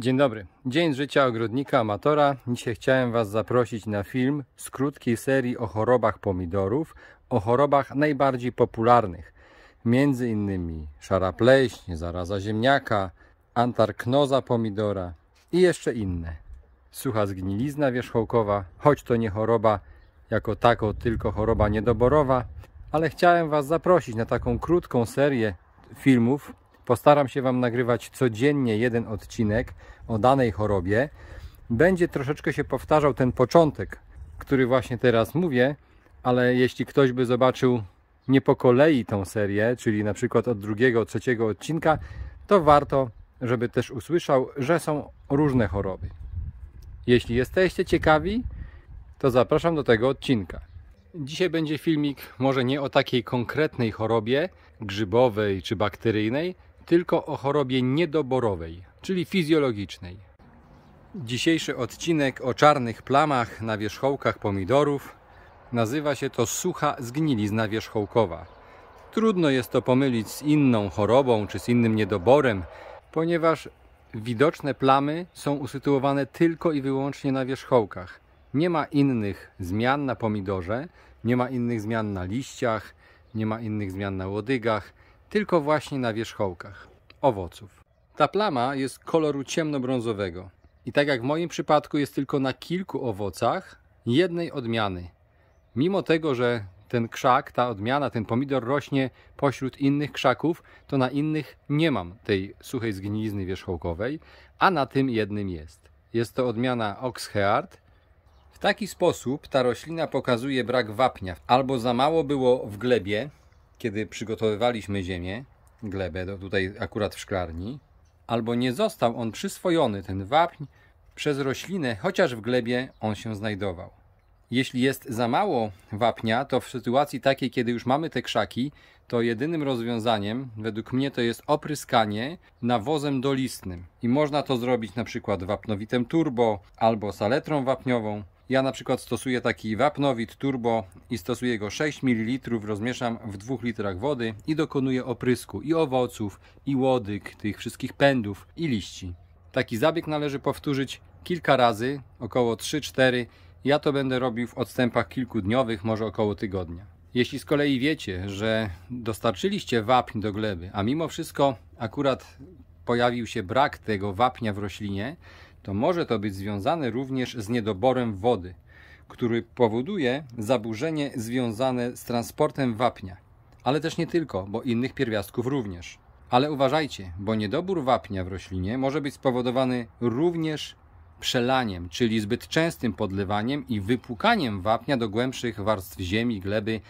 Dzień dobry. Dzień życia ogrodnika amatora. Dzisiaj chciałem Was zaprosić na film z krótkiej serii o chorobach pomidorów, o chorobach najbardziej popularnych, między innymi szara pleśń, zaraza ziemniaka, antarknoza pomidora i jeszcze inne. Sucha zgnilizna wierzchołkowa, choć to nie choroba jako tako, tylko choroba niedoborowa, ale chciałem Was zaprosić na taką krótką serię filmów Postaram się Wam nagrywać codziennie jeden odcinek o danej chorobie. Będzie troszeczkę się powtarzał ten początek, który właśnie teraz mówię, ale jeśli ktoś by zobaczył nie po kolei tą serię, czyli na przykład od drugiego, trzeciego odcinka, to warto, żeby też usłyszał, że są różne choroby. Jeśli jesteście ciekawi, to zapraszam do tego odcinka. Dzisiaj będzie filmik może nie o takiej konkretnej chorobie grzybowej czy bakteryjnej, tylko o chorobie niedoborowej, czyli fizjologicznej. Dzisiejszy odcinek o czarnych plamach na wierzchołkach pomidorów nazywa się to sucha zgnilizna wierzchołkowa. Trudno jest to pomylić z inną chorobą czy z innym niedoborem, ponieważ widoczne plamy są usytuowane tylko i wyłącznie na wierzchołkach. Nie ma innych zmian na pomidorze, nie ma innych zmian na liściach, nie ma innych zmian na łodygach, tylko właśnie na wierzchołkach owoców. Ta plama jest koloru ciemnobrązowego i tak jak w moim przypadku jest tylko na kilku owocach jednej odmiany. Mimo tego, że ten krzak, ta odmiana, ten pomidor rośnie pośród innych krzaków, to na innych nie mam tej suchej zgnilizny wierzchołkowej, a na tym jednym jest. Jest to odmiana Oxheart. W taki sposób ta roślina pokazuje brak wapnia. Albo za mało było w glebie, kiedy przygotowywaliśmy ziemię, glebę, do, tutaj akurat w szklarni, albo nie został on przyswojony, ten wapń, przez roślinę, chociaż w glebie on się znajdował. Jeśli jest za mało wapnia, to w sytuacji takiej, kiedy już mamy te krzaki, to jedynym rozwiązaniem według mnie to jest opryskanie nawozem dolistnym. I można to zrobić na przykład wapnowitem turbo albo saletrą wapniową. Ja na przykład stosuję taki wapnowit turbo i stosuję go 6 ml, rozmieszam w 2 litrach wody i dokonuję oprysku i owoców, i łodyg, tych wszystkich pędów i liści. Taki zabieg należy powtórzyć kilka razy, około 3-4. Ja to będę robił w odstępach kilkudniowych, może około tygodnia. Jeśli z kolei wiecie, że dostarczyliście wapń do gleby, a mimo wszystko akurat pojawił się brak tego wapnia w roślinie, to może to być związane również z niedoborem wody, który powoduje zaburzenie związane z transportem wapnia. Ale też nie tylko, bo innych pierwiastków również. Ale uważajcie, bo niedobór wapnia w roślinie może być spowodowany również przelaniem, czyli zbyt częstym podlewaniem i wypłukaniem wapnia do głębszych warstw ziemi, gleby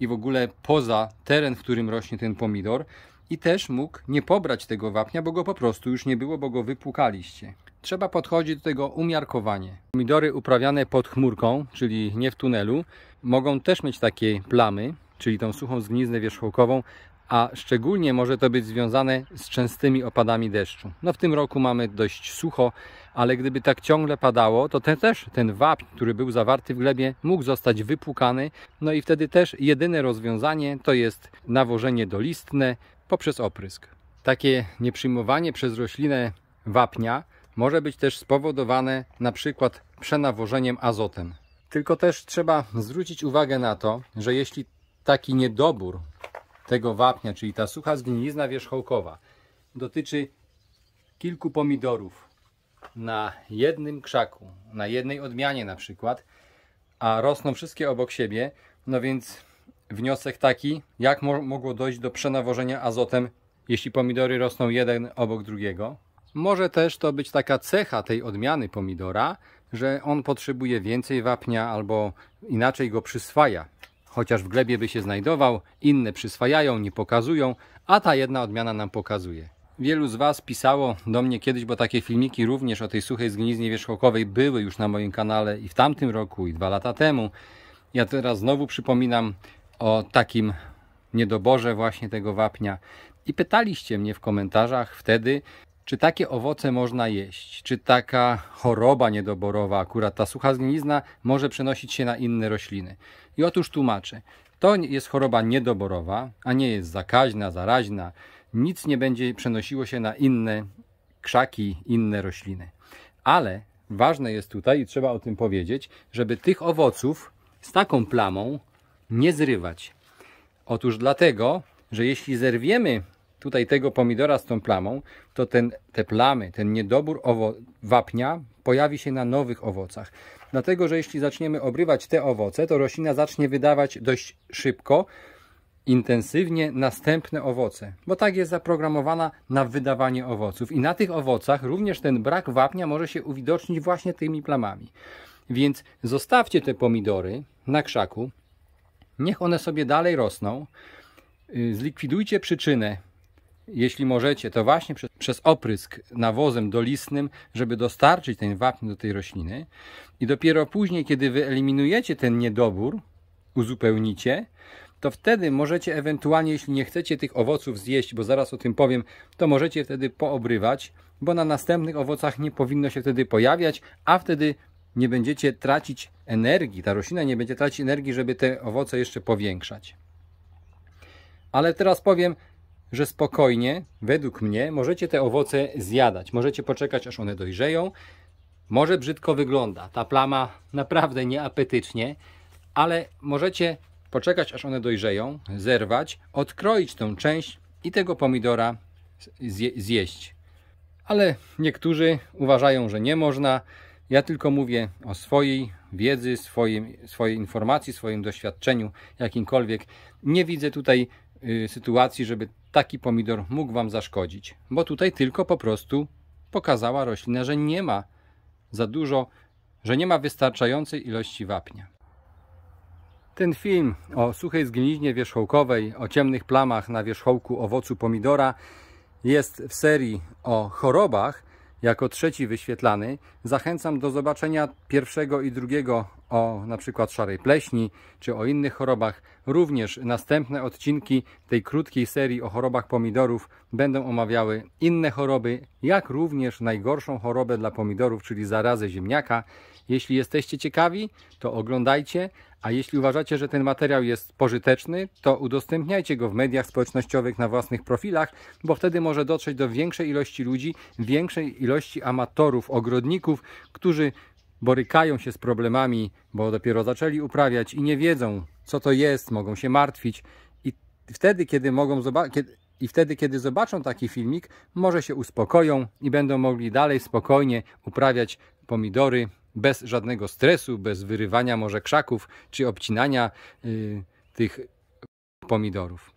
i w ogóle poza teren, w którym rośnie ten pomidor. I też mógł nie pobrać tego wapnia, bo go po prostu już nie było, bo go wypłukaliście. Trzeba podchodzić do tego umiarkowanie. Pomidory uprawiane pod chmurką, czyli nie w tunelu, mogą też mieć takie plamy, czyli tą suchą zgniznę wierzchołkową, a szczególnie może to być związane z częstymi opadami deszczu. No w tym roku mamy dość sucho, ale gdyby tak ciągle padało, to ten też ten wapń, który był zawarty w glebie, mógł zostać wypłukany. No i wtedy też jedyne rozwiązanie to jest nawożenie dolistne poprzez oprysk. Takie nieprzyjmowanie przez roślinę wapnia może być też spowodowane na przykład przenawożeniem azotem. Tylko też trzeba zwrócić uwagę na to, że jeśli taki niedobór tego wapnia, czyli ta sucha zgnilizna wierzchołkowa, dotyczy kilku pomidorów na jednym krzaku, na jednej odmianie na przykład, a rosną wszystkie obok siebie, no więc wniosek taki, jak mo mogło dojść do przenawożenia azotem, jeśli pomidory rosną jeden obok drugiego, może też to być taka cecha tej odmiany pomidora, że on potrzebuje więcej wapnia albo inaczej go przyswaja. Chociaż w glebie by się znajdował, inne przyswajają, nie pokazują, a ta jedna odmiana nam pokazuje. Wielu z Was pisało do mnie kiedyś, bo takie filmiki również o tej suchej zgniznie wierzchołkowej były już na moim kanale i w tamtym roku, i dwa lata temu. Ja teraz znowu przypominam o takim niedoborze właśnie tego wapnia. I pytaliście mnie w komentarzach wtedy, czy takie owoce można jeść? Czy taka choroba niedoborowa, akurat ta sucha zgnizna, może przenosić się na inne rośliny? I otóż tłumaczę. To jest choroba niedoborowa, a nie jest zakaźna, zaraźna. Nic nie będzie przenosiło się na inne krzaki, inne rośliny. Ale ważne jest tutaj, i trzeba o tym powiedzieć, żeby tych owoców z taką plamą nie zrywać. Otóż dlatego, że jeśli zerwiemy tutaj tego pomidora z tą plamą, to ten, te plamy, ten niedobór wapnia pojawi się na nowych owocach. Dlatego, że jeśli zaczniemy obrywać te owoce, to roślina zacznie wydawać dość szybko, intensywnie następne owoce, bo tak jest zaprogramowana na wydawanie owoców. I na tych owocach również ten brak wapnia może się uwidocznić właśnie tymi plamami. Więc zostawcie te pomidory na krzaku, niech one sobie dalej rosną, y, zlikwidujcie przyczynę jeśli możecie, to właśnie przez, przez oprysk nawozem dolistnym, żeby dostarczyć ten wapń do tej rośliny. I dopiero później, kiedy wyeliminujecie ten niedobór, uzupełnicie, to wtedy możecie ewentualnie, jeśli nie chcecie tych owoców zjeść, bo zaraz o tym powiem, to możecie wtedy poobrywać, bo na następnych owocach nie powinno się wtedy pojawiać, a wtedy nie będziecie tracić energii, ta roślina nie będzie tracić energii, żeby te owoce jeszcze powiększać. Ale teraz powiem, że spokojnie, według mnie, możecie te owoce zjadać. Możecie poczekać, aż one dojrzeją. Może brzydko wygląda, ta plama naprawdę nieapetycznie, ale możecie poczekać, aż one dojrzeją, zerwać, odkroić tą część i tego pomidora zje zjeść. Ale niektórzy uważają, że nie można. Ja tylko mówię o swojej wiedzy, swojej, swojej informacji, swoim doświadczeniu jakimkolwiek. Nie widzę tutaj Y, sytuacji, żeby taki pomidor mógł Wam zaszkodzić, bo tutaj tylko po prostu pokazała roślina, że nie ma za dużo, że nie ma wystarczającej ilości wapnia. Ten film o suchej zgniliźnie wierzchołkowej, o ciemnych plamach na wierzchołku owocu pomidora jest w serii o chorobach jako trzeci wyświetlany. Zachęcam do zobaczenia pierwszego i drugiego o na przykład szarej pleśni czy o innych chorobach. Również następne odcinki tej krótkiej serii o chorobach pomidorów będą omawiały inne choroby, jak również najgorszą chorobę dla pomidorów, czyli zarazę ziemniaka. Jeśli jesteście ciekawi, to oglądajcie, a jeśli uważacie, że ten materiał jest pożyteczny, to udostępniajcie go w mediach społecznościowych na własnych profilach, bo wtedy może dotrzeć do większej ilości ludzi, większej ilości amatorów, ogrodników, którzy borykają się z problemami, bo dopiero zaczęli uprawiać i nie wiedzą, co to jest, mogą się martwić i wtedy, kiedy mogą i wtedy, kiedy zobaczą taki filmik, może się uspokoją i będą mogli dalej spokojnie uprawiać pomidory bez żadnego stresu, bez wyrywania może krzaków czy obcinania y, tych pomidorów.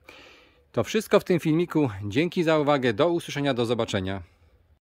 To wszystko w tym filmiku. Dzięki za uwagę. Do usłyszenia, do zobaczenia.